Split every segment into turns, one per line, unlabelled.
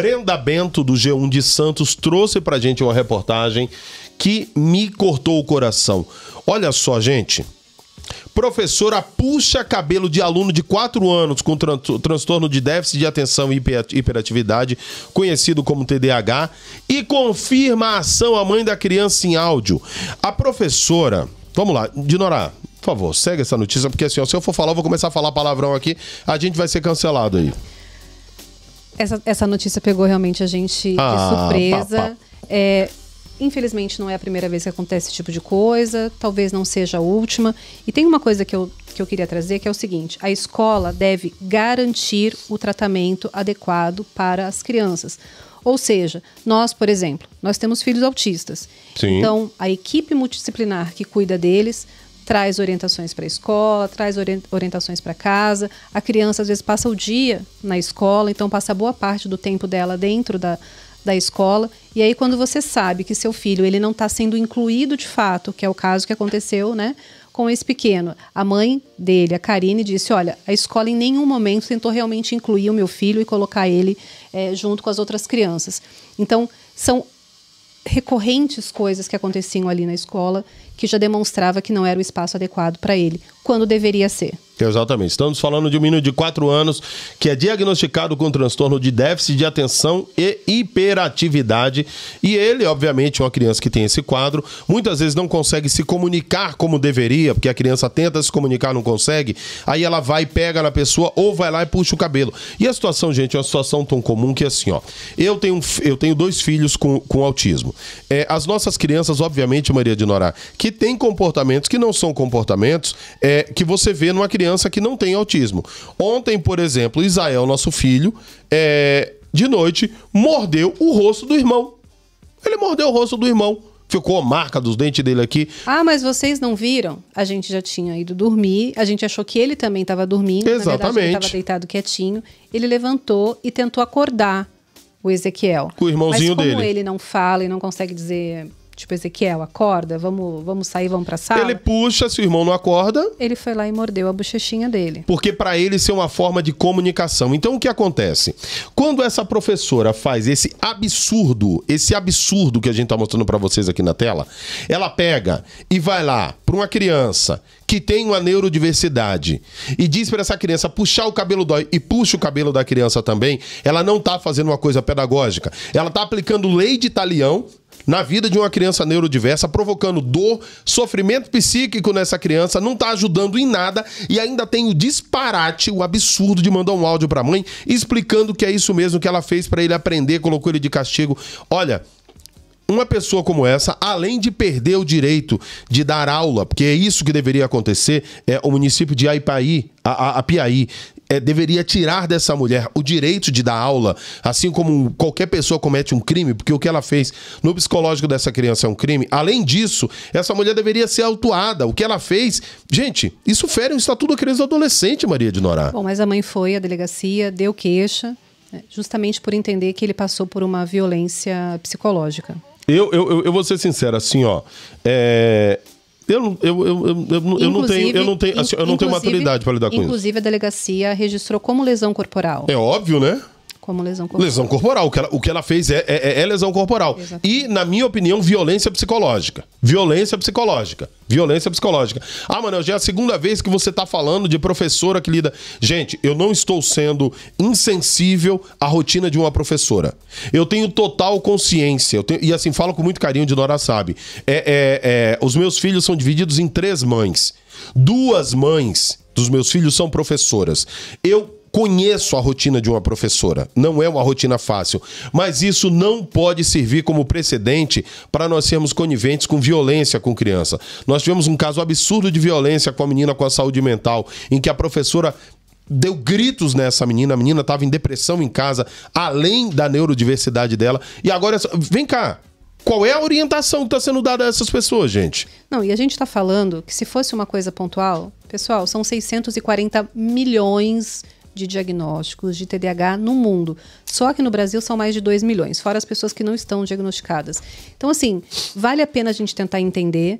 Brenda Bento, do G1 de Santos, trouxe pra gente uma reportagem que me cortou o coração. Olha só, gente. Professora puxa cabelo de aluno de 4 anos com tran transtorno de déficit de atenção e hiperatividade, conhecido como TDAH, e confirma a ação à mãe da criança em áudio. A professora. Vamos lá, Dinorá, por favor, segue essa notícia, porque assim, ó, se eu for falar, eu vou começar a falar palavrão aqui, a gente vai ser cancelado aí.
Essa, essa notícia pegou realmente a gente ah, de surpresa. É, infelizmente, não é a primeira vez que acontece esse tipo de coisa, talvez não seja a última. E tem uma coisa que eu, que eu queria trazer que é o seguinte: a escola deve garantir o tratamento adequado para as crianças. Ou seja, nós, por exemplo, nós temos filhos autistas. Sim. Então, a equipe multidisciplinar que cuida deles traz orientações para a escola, traz orientações para casa. A criança às vezes passa o dia na escola, então passa boa parte do tempo dela dentro da, da escola. E aí quando você sabe que seu filho ele não está sendo incluído de fato, que é o caso que aconteceu, né? Com esse pequeno. A mãe dele, a Karine, disse: Olha, a escola em nenhum momento tentou realmente incluir o meu filho e colocar ele é, junto com as outras crianças. Então, são recorrentes coisas que aconteciam ali na escola que já demonstrava que não era o espaço adequado para ele, quando deveria ser.
Exatamente. Estamos falando de um menino de 4 anos que é diagnosticado com transtorno de déficit de atenção e hiperatividade. E ele, obviamente, uma criança que tem esse quadro, muitas vezes não consegue se comunicar como deveria, porque a criança tenta se comunicar, não consegue. Aí ela vai e pega na pessoa ou vai lá e puxa o cabelo. E a situação, gente, é uma situação tão comum que é assim, ó. Eu tenho, eu tenho dois filhos com, com autismo. É, as nossas crianças, obviamente, Maria de Norá, que tem comportamentos que não são comportamentos é, que você vê numa criança criança que não tem autismo. Ontem, por exemplo, Isael, nosso filho, é, de noite, mordeu o rosto do irmão. Ele mordeu o rosto do irmão. Ficou a marca dos dentes dele aqui.
Ah, mas vocês não viram? A gente já tinha ido dormir, a gente achou que ele também estava dormindo. Exatamente. Na verdade, ele estava deitado quietinho. Ele levantou e tentou acordar o Ezequiel. Com o irmãozinho mas como dele. Como ele não fala e não consegue dizer Tipo, Ezequiel, acorda, vamos, vamos sair, vamos pra sala. Ele
puxa, se o irmão não acorda.
Ele foi lá e mordeu a bochechinha
dele. Porque para ele isso é uma forma de comunicação. Então o que acontece? Quando essa professora faz esse absurdo, esse absurdo que a gente tá mostrando para vocês aqui na tela, ela pega e vai lá para uma criança que tem uma neurodiversidade e diz para essa criança puxar o cabelo dói e puxa o cabelo da criança também, ela não tá fazendo uma coisa pedagógica. Ela tá aplicando lei de talião na vida de uma criança neurodiversa, provocando dor, sofrimento psíquico nessa criança, não está ajudando em nada e ainda tem o disparate, o absurdo de mandar um áudio para a mãe explicando que é isso mesmo que ela fez para ele aprender, colocou ele de castigo. Olha, uma pessoa como essa, além de perder o direito de dar aula, porque é isso que deveria acontecer, é o município de Aipaí, a, a, a Piaí, é, deveria tirar dessa mulher o direito de dar aula, assim como qualquer pessoa comete um crime, porque o que ela fez no psicológico dessa criança é um crime. Além disso, essa mulher deveria ser autuada. O que ela fez. Gente, isso fere o estatuto da criança e do adolescente, Maria de Norá.
Bom, mas a mãe foi à delegacia, deu queixa, né, justamente por entender que ele passou por uma violência psicológica.
Eu, eu, eu vou ser sincero, assim, ó. É, eu, eu, eu, eu, eu não tenho, eu não tenho, assim, eu não tenho maturidade para lidar com isso. Inclusive,
a delegacia registrou como lesão corporal.
É óbvio, né?
Como lesão corporal. Lesão
corporal. O que ela, o que ela fez é, é, é, é lesão corporal. Exatamente. E, na minha opinião, violência psicológica. Violência psicológica. Violência psicológica. Ah, Manoel, já é a segunda vez que você está falando de professora que lida. Gente, eu não estou sendo insensível à rotina de uma professora. Eu tenho total consciência. Eu tenho... E assim, falo com muito carinho, de Nora sabe. É, é, é... Os meus filhos são divididos em três mães. Duas mães dos meus filhos são professoras. Eu conheço a rotina de uma professora. Não é uma rotina fácil, mas isso não pode servir como precedente para nós sermos coniventes com violência com criança. Nós tivemos um caso absurdo de violência com a menina com a saúde mental, em que a professora deu gritos nessa menina, a menina estava em depressão em casa, além da neurodiversidade dela. E agora, vem cá, qual é a orientação que está sendo dada a essas pessoas, gente?
Não, e a gente está falando que se fosse uma coisa pontual, pessoal, são 640 milhões de de diagnósticos de TDAH no mundo. Só que no Brasil são mais de 2 milhões, fora as pessoas que não estão diagnosticadas. Então, assim, vale a pena a gente tentar entender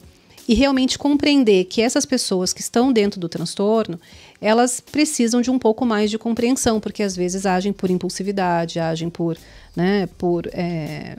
e realmente compreender que essas pessoas que estão dentro do transtorno, elas precisam de um pouco mais de compreensão, porque às vezes agem por impulsividade, agem por, né, por é,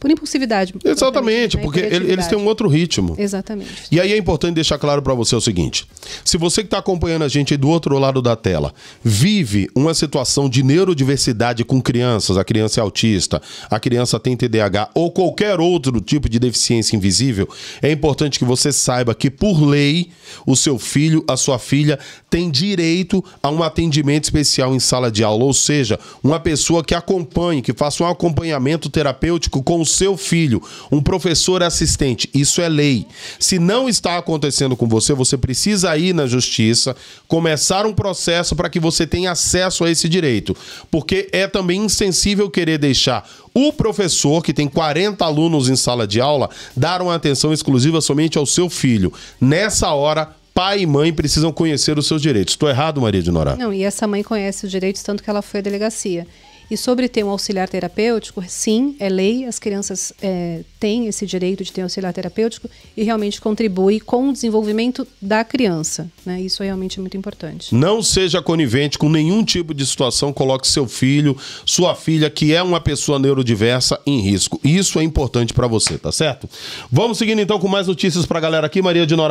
por impulsividade. Exatamente, né? porque eles têm um outro ritmo. Exatamente.
E aí é importante deixar claro para você o seguinte: se você que está acompanhando a gente aí do outro lado da tela vive uma situação de neurodiversidade com crianças, a criança é autista, a criança tem TDAH ou qualquer outro tipo de deficiência invisível, é importante que você saiba que, por lei, o seu filho, a sua filha tem direito a um atendimento especial em sala de aula, ou seja, uma pessoa que acompanhe, que faça um acompanhamento terapêutico com o seu filho, um professor assistente. Isso é lei. Se não está acontecendo com você, você precisa ir na justiça, começar um processo para que você tenha acesso a esse direito. Porque é também insensível querer deixar o professor, que tem 40 alunos em sala de aula, dar uma atenção exclusiva somente ao seu filho. Nessa hora, pai e mãe precisam conhecer os seus direitos. Estou errado, Maria de Norá? Não,
e essa mãe conhece os direitos tanto que ela foi à delegacia. E sobre ter um auxiliar terapêutico, sim, é lei, as crianças é, têm esse direito de ter um auxiliar terapêutico e realmente contribui com o desenvolvimento da criança. Né? Isso é realmente é muito importante.
Não seja conivente com nenhum tipo de situação, coloque seu filho, sua filha, que é uma pessoa neurodiversa, em risco. Isso é importante para você, tá certo? Vamos seguindo então com mais notícias para a galera aqui, Maria de Norá.